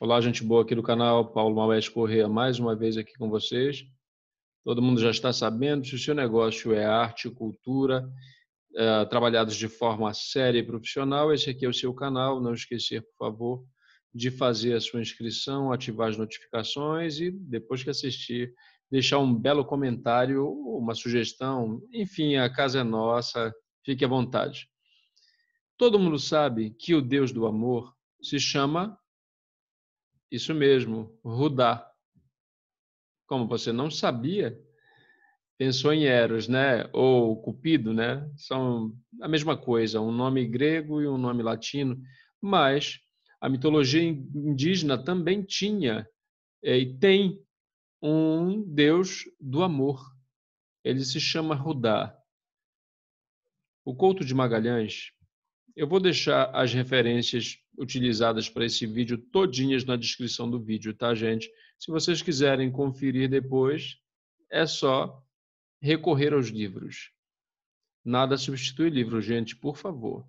Olá, gente boa aqui do canal, Paulo Maués Correa, mais uma vez aqui com vocês. Todo mundo já está sabendo, se o seu negócio é arte, cultura, é, trabalhados de forma séria e profissional, esse aqui é o seu canal, não esquecer, por favor, de fazer a sua inscrição, ativar as notificações e, depois que assistir, deixar um belo comentário, uma sugestão, enfim, a casa é nossa, fique à vontade. Todo mundo sabe que o Deus do amor se chama isso mesmo, Rudá. Como você não sabia, pensou em Eros, né? Ou Cupido, né? São a mesma coisa, um nome grego e um nome latino, mas a mitologia indígena também tinha eh, e tem um deus do amor. Ele se chama Rudá. O Couto de Magalhães eu vou deixar as referências utilizadas para esse vídeo todinhas na descrição do vídeo, tá, gente? Se vocês quiserem conferir depois, é só recorrer aos livros. Nada substitui livro, gente, por favor.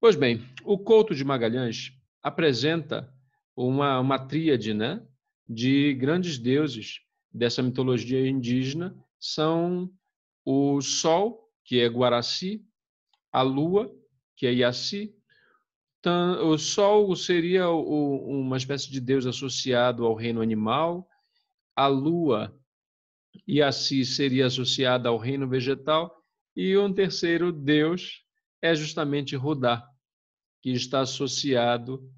Pois bem, o Couto de Magalhães apresenta uma, uma tríade né, de grandes deuses dessa mitologia indígena, são o Sol, que é Guaraci, a lua, que é Yassi. O sol seria uma espécie de deus associado ao reino animal. A lua, Yassi, seria associada ao reino vegetal. E um terceiro deus é justamente Rodá, que está associado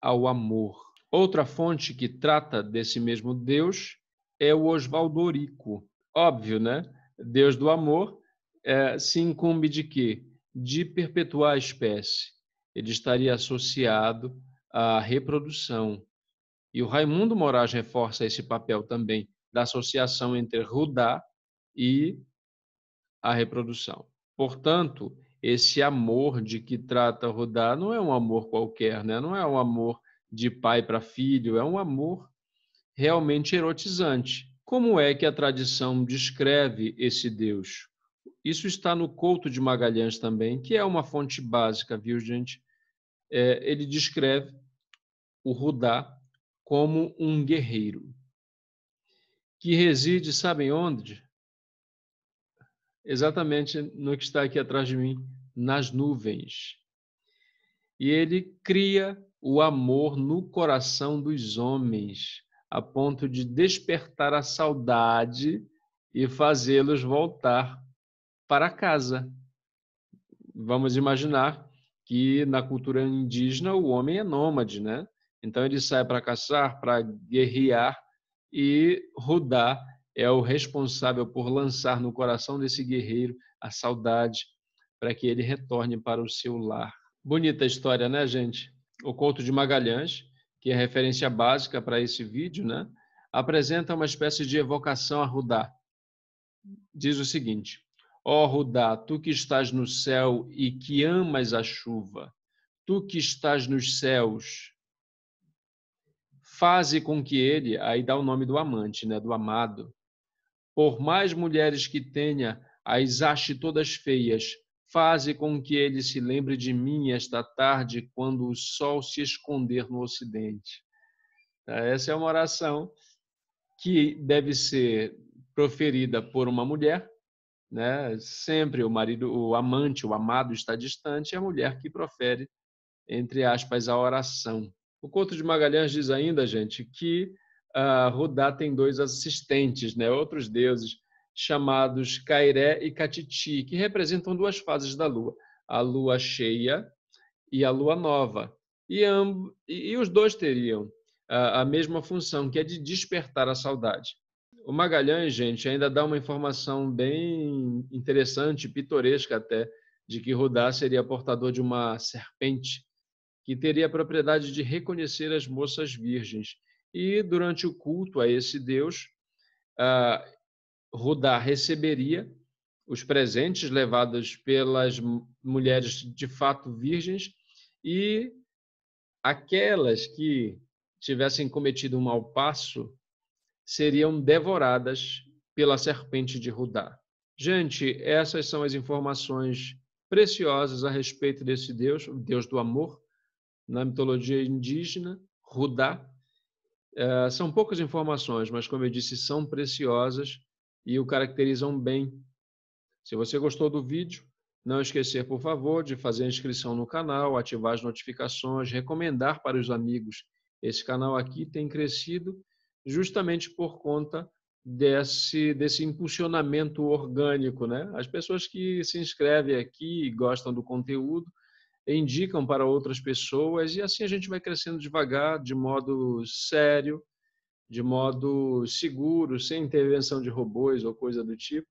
ao amor. Outra fonte que trata desse mesmo Deus é o Oswaldo Rico, Óbvio, né? Deus do amor é, se incumbe de quê? de perpetuar a espécie. Ele estaria associado à reprodução. E o Raimundo Moraes reforça esse papel também da associação entre Rudá e a reprodução. Portanto, esse amor de que trata Rudá não é um amor qualquer, né? não é um amor de pai para filho, é um amor realmente erotizante. Como é que a tradição descreve esse Deus? Isso está no Couto de Magalhães também, que é uma fonte básica, viu, gente? É, ele descreve o Rudá como um guerreiro que reside, sabem onde? Exatamente no que está aqui atrás de mim, nas nuvens. E ele cria o amor no coração dos homens, a ponto de despertar a saudade e fazê-los voltar para casa. Vamos imaginar que na cultura indígena o homem é nômade, né? Então ele sai para caçar, para guerrear e Rudá é o responsável por lançar no coração desse guerreiro a saudade para que ele retorne para o seu lar. Bonita história, né, gente? O Couto de Magalhães, que é a referência básica para esse vídeo, né, apresenta uma espécie de evocação a Rudá. Diz o seguinte: Ó oh, Rudá, tu que estás no céu e que amas a chuva, tu que estás nos céus, faze com que ele, aí dá o nome do amante, né, do amado, por mais mulheres que tenha, as ache todas feias, faze com que ele se lembre de mim esta tarde, quando o sol se esconder no ocidente. Tá, essa é uma oração que deve ser proferida por uma mulher né? Sempre o marido, o amante, o amado está distante e é a mulher que profere, entre aspas, a oração. O Couto de Magalhães diz ainda, gente, que uh, Rudá tem dois assistentes, né? outros deuses, chamados Cairé e Catiti, que representam duas fases da lua, a lua cheia e a lua nova. E, ambos, e os dois teriam uh, a mesma função, que é de despertar a saudade. O Magalhães, gente, ainda dá uma informação bem interessante, pitoresca até, de que Rudá seria portador de uma serpente que teria a propriedade de reconhecer as moças virgens. E durante o culto a esse deus, Rudá receberia os presentes levados pelas mulheres de fato virgens e aquelas que tivessem cometido um mau passo seriam devoradas pela serpente de Rudá. Gente, essas são as informações preciosas a respeito desse Deus, o Deus do amor, na mitologia indígena, Rudá. É, são poucas informações, mas como eu disse, são preciosas e o caracterizam bem. Se você gostou do vídeo, não esquecer, por favor, de fazer a inscrição no canal, ativar as notificações, recomendar para os amigos. Esse canal aqui tem crescido justamente por conta desse, desse impulsionamento orgânico. Né? As pessoas que se inscrevem aqui e gostam do conteúdo indicam para outras pessoas e assim a gente vai crescendo devagar, de modo sério, de modo seguro, sem intervenção de robôs ou coisa do tipo.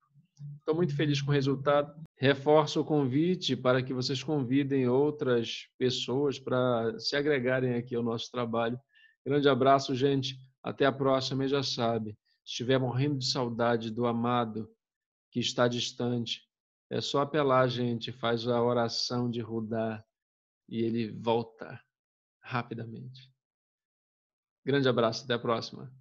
Estou muito feliz com o resultado. Reforço o convite para que vocês convidem outras pessoas para se agregarem aqui ao nosso trabalho. Grande abraço, gente. Até a próxima, e já sabe. Se estiver morrendo de saudade do amado que está distante, é só apelar, gente, faz a oração de Rudá e ele volta rapidamente. Grande abraço, até a próxima.